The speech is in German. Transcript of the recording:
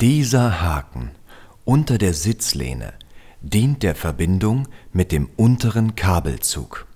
Dieser Haken unter der Sitzlehne dient der Verbindung mit dem unteren Kabelzug